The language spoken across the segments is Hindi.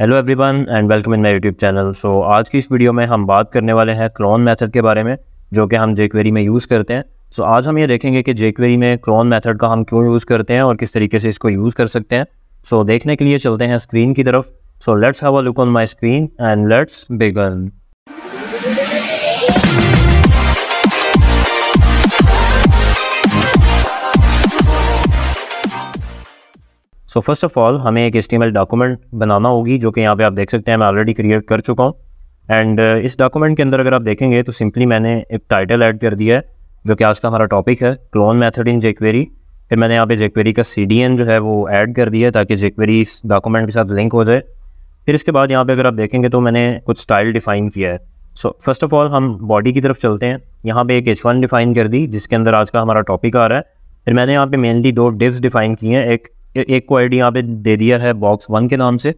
hello everyone and welcome in my YouTube channel so आज की इस वीडियो में हम बात करने वाले हैं क्लोन मेथड के बारे में जो कि हम जेक्वेरी में यूज़ करते हैं सो so, आज हम ये देखेंगे कि जेक्वेरी में क्लोन मेथड का हम क्यों यूज़ करते हैं और किस तरीके से इसको यूज़ कर सकते हैं सो so, देखने के लिए चलते हैं स्क्रीन की तरफ so let's have a look on my screen and let's begin so first of all हमें एक एच डॉक्यूमेंट बनाना होगी जो कि यहाँ पे आप देख सकते हैं मैं ऑलरेडी क्रिएट कर चुका हूँ एंड uh, इस डॉक्यूमेंट के अंदर अगर आप देखेंगे तो सिंपली मैंने एक टाइटल ऐड कर दिया है जो कि आज का हमारा टॉपिक है क्लोन मैथड इन जेक्वेरी फिर मैंने यहाँ पे जेक्वेरी का सी जो है वो ऐड कर दिया है ताकि जेक्वेरी इस डॉक्यूमेंट के साथ लिंक हो जाए फिर इसके बाद यहाँ पर अगर आप देखेंगे तो मैंने कुछ स्टाइल डिफ़ाइन किया है सो फर्स्ट ऑफ ऑल हम बॉडी की तरफ चलते हैं यहाँ पर एक एच वन डिफ़ाइन कर दी जिसके अंदर आज का हमारा टॉपिक आ रहा है फिर मैंने यहाँ पे मेनली दो डिव्स डिफ़ाइन किए हैं एक एक को आईडी यहाँ पे दे दिया है बॉक्स वन के नाम से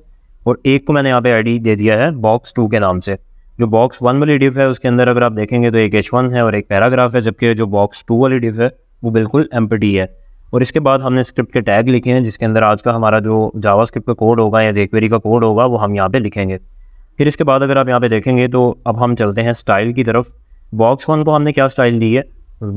और एक को मैंने यहाँ पे आईडी दे दिया है बॉक्स टू के नाम से जो बॉक्स वन वाली डिफ है उसके अंदर अगर आप देखेंगे तो एक एच वन है और एक पैराग्राफ है जबकि जो बॉक्स टू वाली डिफ है वो बिल्कुल एम है और इसके बाद हमने स्क्रिप्ट के टैग लिखे हैं जिसके अंदर आज का हमारा जो जावा स्क्रिप्ट का कोड होगा या जेक्वेरी का कोड होगा वो हम यहाँ पे लिखेंगे फिर इसके बाद अगर आप यहाँ पे देखेंगे तो अब हम चलते हैं स्टाइल की तरफ बॉक्स वन को हमने क्या स्टाइल दी है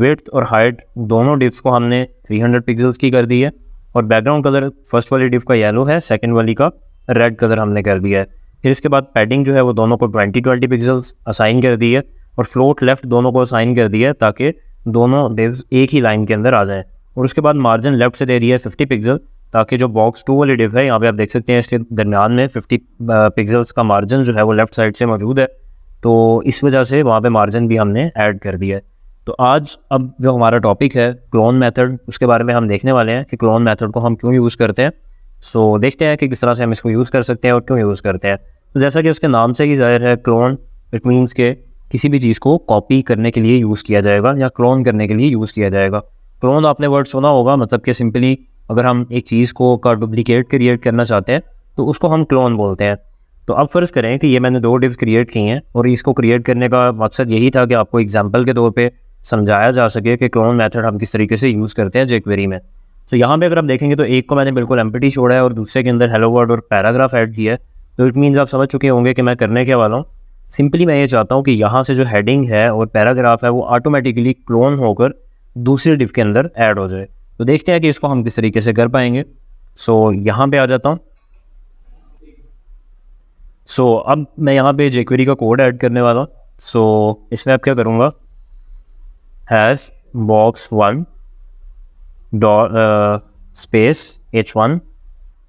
विथ और हाइट दोनों डिप्स को हमने 300 हंड्रेड की कर दी है और बैकग्राउंड कलर फर्स्ट वाली डिप का येलो है सेकेंड वाली का रेड कलर हमने कर दिया है फिर इसके बाद पैडिंग जो है वो दोनों को ट्वेंटी ट्वेंटी पिक्सल असाइन कर दी है और फ्लोट लेफ्ट दोनों को असाइन कर दिया है ताकि दोनों डिप्स एक ही लाइन के अंदर आ जाएँ और उसके बाद मार्जिन लेफ्ट से दे रही है फिफ्टी पिक्सल ताकि जो बॉक्स टू वाली डिप है यहाँ पे आप देख सकते हैं इसके दरमियान में फिफ्टी पिक्सल्स का मार्जिन जो है वो लेफ्ट साइड से मौजूद है तो इस वजह से वहाँ पे मार्जिन भी हमने ऐड कर दिया है तो आज अब जो हमारा टॉपिक है क्लोन मेथड उसके बारे में हम देखने वाले हैं कि क्लोन मेथड को हम क्यों यूज़ करते हैं सो so, देखते हैं कि किस तरह से हम इसको यूज़ कर सकते हैं और क्यों यूज़ करते हैं तो जैसा कि उसके नाम से ही जाहिर है क्लोन इट मीन्स के किसी भी चीज़ को कॉपी करने के लिए यूज़ किया जाएगा या क्लोन करने के लिए यूज़ किया जाएगा क्लोन आपने वर्ड सुना होगा मतलब कि सिंपली अगर हम एक चीज़ को का डुप्लीकेट क्रिएट करना चाहते हैं तो उसको हम क्लोन बोलते हैं तो अब फ़र्ज़ करें कि ये मैंने दो डिव्स क्रिएट की हैं और इसको क्रिएट करने का मकसद यही था कि आपको एग्जाम्पल के तौर पर समझाया जा सके कि क्लोन मेथड हम किस तरीके से यूज़ करते हैं जेक्वेरी में तो so, यहाँ पे अगर आप देखेंगे तो एक को मैंने बिल्कुल एम छोड़ा है और दूसरे के अंदर हेलो वर्ड और पैराग्राफ ऐड किया है तो इट मीन्स आप समझ चुके होंगे कि मैं करने क्या वाला हूँ सिंपली मैं ये चाहता हूँ कि यहाँ से जो हैडिंग है और पैराग्राफ है वो ऑटोमेटिकली क्लोन होकर दूसरे डिफ के अंदर ऐड हो जाए तो देखते हैं कि इसको हम किस तरीके से कर पाएंगे सो so, यहाँ पर आ जाता हूँ सो so, अब मैं यहाँ पे जेक्वेरी का कोड ऐड करने वाला सो so, इसमें अब क्या करूँगा has box one dot space h one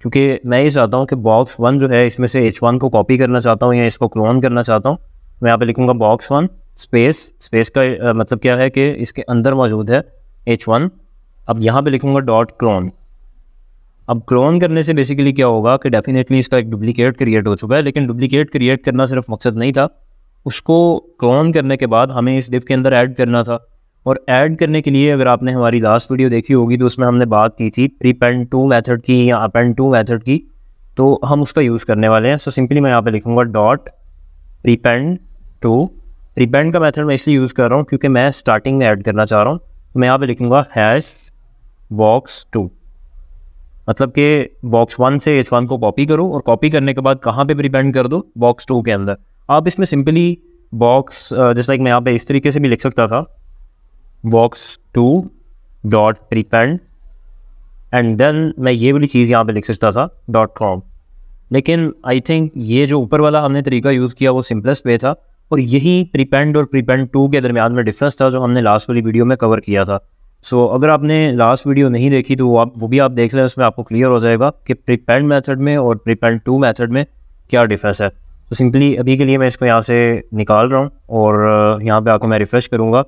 क्योंकि मैं ये चाहता हूँ कि बॉक्स वन जो है इसमें से एच वन को कॉपी करना चाहता हूँ या इसको क्लोन करना चाहता हूँ मैं यहाँ पे लिखूँगा बॉक्स वन स्पेस स्पेस का uh, मतलब क्या है कि इसके अंदर मौजूद है एच वन अब यहाँ पे लिखूँगा डॉट क्लोन अब क्लोन करने से बेसिकली क्या होगा कि डेफिनेटली इसका एक डुप्लीकेट क्रिएट हो चुका है लेकिन डुप्लीकेट क्रिएट करना सिर्फ मकसद नहीं था उसको क्लोन करने के बाद हमें इस डिव के अंदर ऐड करना था और ऐड करने के लिए अगर आपने हमारी लास्ट वीडियो देखी होगी तो उसमें हमने बात की थी प्री पेन टू मैथड की या अप एंड टू मैथड की तो हम उसका यूज़ करने वाले हैं सो सिंपली मैं यहाँ पे लिखूँगा dot prepend to prepend का मैथड मैं इसलिए यूज़ कर रहा हूँ क्योंकि मैं स्टार्टिंग में ऐड करना चाह रहा हूँ तो मैं यहाँ पे लिखूँगा हैश बॉक्स टू मतलब कि बॉक्स वन से एच वन को कॉपी करो और कॉपी करने के बाद कहाँ पे रिपेंड कर दो बॉक्स टू के अंदर आप इसमें सिंपली बॉक्स जैसे लाइक मैं यहाँ पे इस तरीके से भी लिख सकता था box two dot prepend and then मैं ये वाली चीज़ यहाँ पे लिख सकता था डॉट कॉम लेकिन आई थिंक ये जो ऊपर वाला हमने तरीका यूज़ किया वो सिंपलेस्ट वे था और यही प्रीपेंड और प्रीपेंड टू के दरमियान में डिफरेंस था जो हमने लास्ट वाली वीडियो में कवर किया था सो so, अगर आपने लास्ट वीडियो नहीं देखी तो वो आप वो भी आप देख लें उसमें आपको क्लियर हो जाएगा कि प्रीपेंड मेथड में और प्रीपेंड टू मेथड में क्या डिफरेंस है तो सिंपली अभी के लिए मैं इसको यहाँ से निकाल रहा हूँ और यहाँ पे आपको मैं रिफ़्रेश करूँगा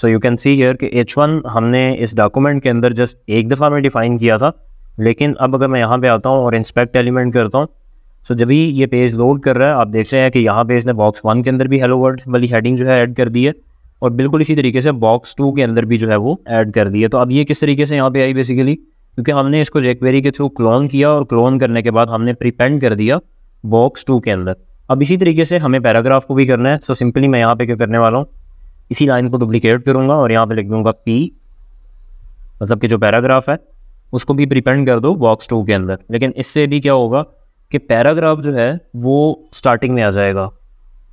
so you can see here कि एच वन हमने इस डॉक्यूमेंट के अंदर जस्ट एक दफ़ा में डिफ़ाइन किया था लेकिन अब अगर मैं यहाँ पे आता हूँ और इंस्पेक्ट एलिमेंट करता हूँ सो जब ही ये पेज लोड कर रहा है आप देख रहे हैं कि यहाँ पे इसने बॉक्स वन के अंदर भी हेलो वर्ड वाली हेडिंग जो है ऐड कर दी है और बिल्कुल इसी तरीके से बॉक्स टू के अंदर भी जो है वो ऐड कर दी है तो अब ये किस तरीके से यहाँ पे आई बेसिकली क्योंकि हमने इसको जेकवेरी के थ्रू क्लोन किया और क्लोन करने के बाद हमने प्रीपेंड कर दिया बॉक्स टू के अंदर अब इसी तरीके से हमें पैराग्राफ को भी करना है सो सिंपली मैं यहाँ पे क्या करने वाला हूँ इसी लाइन को डुप्लीकेट करूँगा और यहाँ पे लिख दूंगा पी मतलब कि जो पैराग्राफ है उसको भी प्रिपेंड कर दो बॉक्स टू के अंदर लेकिन इससे भी क्या होगा कि पैराग्राफ जो है वो स्टार्टिंग में आ जाएगा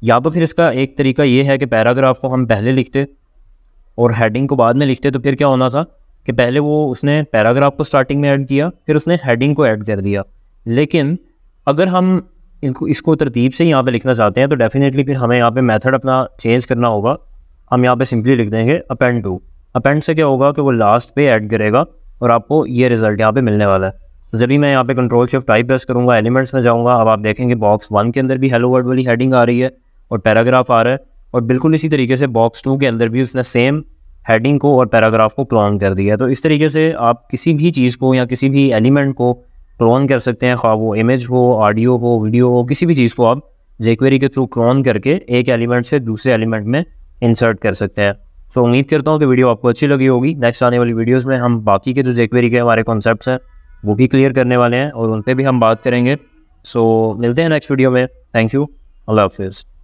या तो फिर इसका एक तरीका ये है कि पैराग्राफ को हम पहले लिखते और हेडिंग को बाद में लिखते तो फिर क्या होना था कि पहले वो उसने पैराग्राफ को स्टार्टिंग में ऐड किया फिर उसने हेडिंग को ऐड कर दिया लेकिन अगर हम इनको इसको तरतीब से यहाँ पे लिखना चाहते हैं तो डेफिनेटली फिर हमें यहाँ पे मेथड अपना चेंज करना होगा हम यहाँ पे सिंपली लिख देंगे अपेंड टू अपेंड से क्या होगा कि वो लास्ट पे ऐड करेगा और आपको ये रिजल्ट यहाँ पे मिलने वाला है तो जब भी मैं यहाँ पे कंट्रोल शिफ्ट टाइप प्रेस करूँगा एलिमेंट्स में जाऊँगा अब आप देखेंगे बॉक्स वन के अंदर भी हेलो वर्ड वाली हेडिंग आ रही है और पैराग्राफ आ रहा है और बिल्कुल इसी तरीके से बॉक्स टू के अंदर भी उसने सेम हेडिंग को और पैराग्राफ को क्लॉन कर दिया है तो इस तरीके से आप किसी भी चीज़ को या किसी भी एलिमेंट को क्लोन कर सकते हैं खा वो इमेज हो ऑडियो हो वीडियो हो किसी भी चीज़ को आप जेक्वेरी के थ्रू क्लॉन करके एक एलिमेंट से दूसरे एलिमेंट में इंसर्ट कर सकते हैं सो उम्मीद करता हूँ कि वीडियो आपको अच्छी लगी होगी नेक्स्ट आने वाली वीडियोस में हम बाकी के जो जेक्वेरी के हमारे कॉन्सेप्ट हैं वो भी क्लियर करने वाले हैं और उन पर भी हम बात करेंगे सो so, मिलते हैं नेक्स्ट वीडियो में थैंक यू अल्लाह हाफिज़